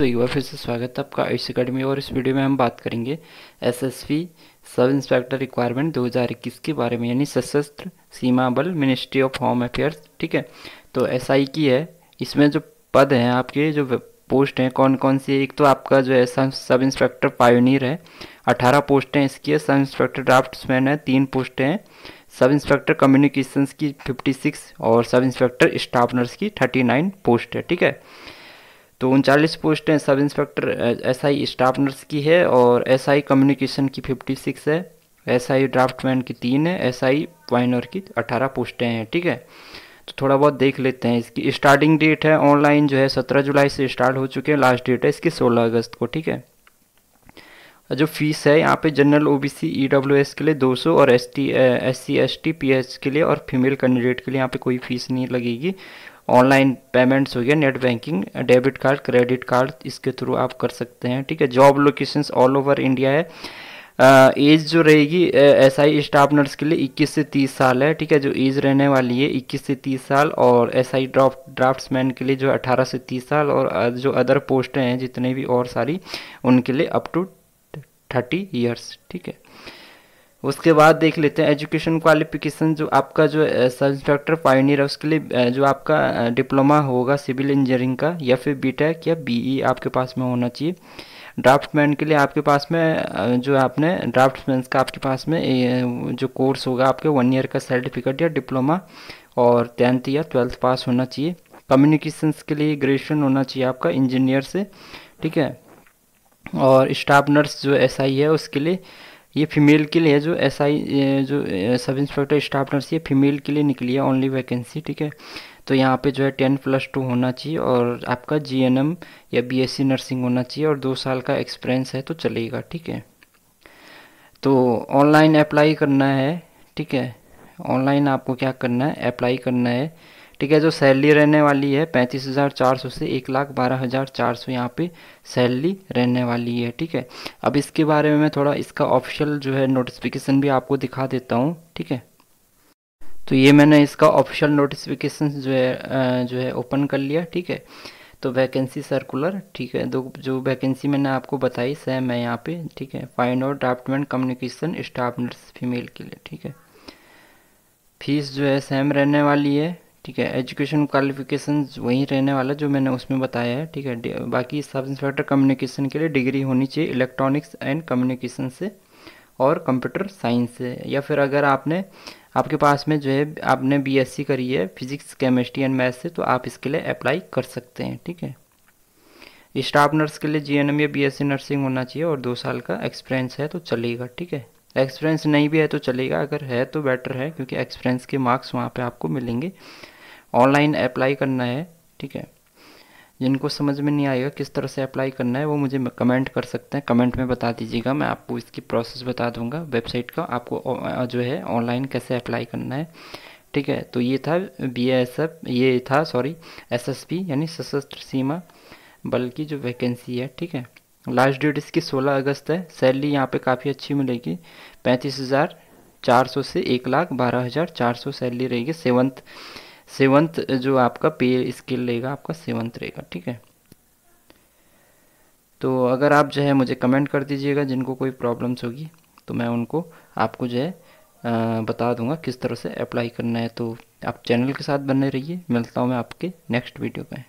दोस्तों एक बार फिर से स्वागत है आपका आयुष अकेडमी और इस वीडियो में हम बात करेंगे एसएसबी सब इंस्पेक्टर रिक्वायरमेंट 2021 के बारे में यानी सशस्त्र सीमा बल मिनिस्ट्री ऑफ होम अफेयर्स ठीक है तो एसआई की है इसमें जो पद हैं आपके जो पोस्ट हैं कौन कौन सी एक तो आपका जो है सब इंस्पेक्टर पायोनियर है अठारह पोस्टें इसकी है सब इंस्पेक्टर ड्राफ्ट्समैन है तीन पोस्टें हैं सब इंस्पेक्टर कम्युनिकेशन की फिफ्टी और सब इंस्पेक्टर स्टाफ नर्स की थर्टी पोस्ट है ठीक है तो उनचालीस पोस्टें sub inspector SI staff nurse की है और एसआई कम्युनिकेशन की 56 है एसआई ड्राफ्टमैन की तीन है एसआई वाइनर की 18 पोस्टें हैं ठीक है तो थोड़ा बहुत देख लेते हैं इसकी स्टार्टिंग डेट है ऑनलाइन जो है 17 जुलाई से स्टार्ट हो चुके हैं लास्ट डेट है इसकी 16 अगस्त को ठीक है जो फीस है यहाँ पे जनरल ओबीसी ईडब्ल्यूएस के लिए 200 और एसटी एससी एसटी पीएच के लिए और फीमेल कैंडिडेट के लिए यहाँ पे कोई फीस नहीं लगेगी ऑनलाइन पेमेंट्स हो गया net banking debit card credit card इसके थ्रू आप कर सकते हैं ठीक है job locations all over India है एज जो रहेगी एस आई स्टाफ नर्स के लिए 21 से 30 साल है ठीक है जो एज रहने वाली है 21 से 30 साल और एस आई ड्राफ्ट ड्राफ्ट्समैन के लिए जो 18 से 30 साल और जो अदर पोस्टें हैं जितने भी और सारी उनके लिए अप टू 30 ईयर्स ठीक है उसके बाद देख लेते हैं एजुकेशन क्वालिफिकेशन जो आपका जो सब इंस्ट्रक्टर पायोनियर है उसके लिए जो आपका डिप्लोमा होगा सिविल इंजीनियरिंग का या फिर बीटेक या बीई आपके पास में होना चाहिए ड्राफ्टमैन के लिए आपके पास में जो आपने ड्राफ्टमैन का आपके पास में जो कोर्स होगा आपके वन ईयर का सर्टिफिकेट या डिप्लोमा और टेंथ या ट्वेल्थ पास होना चाहिए कम्युनिकेशन के लिए ग्रेजुएशन होना चाहिए आपका इंजीनियर से ठीक है और स्टाफ नर्स जो एस आई है उसके लिए ये फीमेल के लिए है जो एस आई जो सब इंस्पेक्टर स्टाफ नर्स ये फीमेल के लिए निकली है ओनली वैकेंसी ठीक है तो यहाँ पे जो है टेन प्लस टू होना चाहिए और आपका जीएनएम या बीएससी नर्सिंग होना चाहिए और दो साल का एक्सपीरियंस है तो चलेगा ठीक है तो ऑनलाइन अप्लाई करना है ठीक है ऑनलाइन आपको क्या करना है अप्लाई करना है ठीक है जो सैलरी रहने वाली है पैंतीस हज़ार चार सौ से एक लाख बारह हज़ार चार सौ यहाँ पर सैलरी रहने वाली है ठीक है अब इसके बारे में मैं थोड़ा इसका ऑफिशियल जो है नोटिफिकेशन भी आपको दिखा देता हूँ ठीक है तो ये मैंने इसका ऑफिशियल नोटिफिकेशन जो है जो है ओपन कर लिया ठीक है तो वैकेंसी सर्कुलर ठीक है दो जो वैकेंसी मैंने आपको बताई सेम है यहाँ पे ठीक है फाइन और ड्राफ्टमेंट कम्युनिकेशन स्टाफ नर्स फीमेल के लिए ठीक है फीस जो है सेम रहने वाली है ठीक है एजुकेशन क्वालिफिकेशन वहीं रहने वाला जो मैंने उसमें बताया है ठीक है बाकी सब इंस्पेक्टर कम्युनिकेशन के लिए डिग्री होनी चाहिए इलेक्ट्रॉनिक्स एंड कम्युनिकेशन से और कंप्यूटर साइंस से या फिर अगर आपने आपके पास में जो है आपने बीएससी करी है फिजिक्स केमिस्ट्री एंड मैथ से तो आप इसके लिए अप्लाई कर सकते हैं ठीक है स्टाफ नर्स के लिए जीएनएम या बीएससी नर्सिंग होना चाहिए और दो साल का एक्सपीरियंस है तो चलेगा ठीक है एक्सपीरियंस नहीं भी है तो चलेगा अगर है तो बेटर है क्योंकि एक्सपीरियंस के मार्क्स वहाँ पे आपको मिलेंगे ऑनलाइन अप्लाई करना है ठीक है जिनको समझ में नहीं आएगा किस तरह से अप्लाई करना है वो मुझे कमेंट कर सकते हैं कमेंट में बता दीजिएगा मैं आपको इसकी प्रोसेस बता दूंगा वेबसाइट का आपको जो है ऑनलाइन कैसे अप्लाई करना है ठीक है तो ये था बी एस एफ ये था सॉरी एस एस पी यानी सशस्त्र सीमा बल की जो वैकेंसी है ठीक है लास्ट डेट इसकी 16 अगस्त है सैलरी यहाँ पे काफ़ी अच्छी मिलेगी पैंतीस हज़ार चार सौ से एक लाख बारह हज़ार चार सौ सैलरी रहेगी सेवंथ सेवन्थ जो आपका पे स्केल रहेगा आपका सेवंथ रहेगा ठीक है तो अगर आप जो है मुझे कमेंट कर दीजिएगा जिनको कोई प्रॉब्लम्स होगी तो मैं उनको आपको जो है बता दूंगा किस तरह से अप्लाई करना है तो आप चैनल के साथ बने रहिए मिलता हूँ मैं आपके नेक्स्ट वीडियो में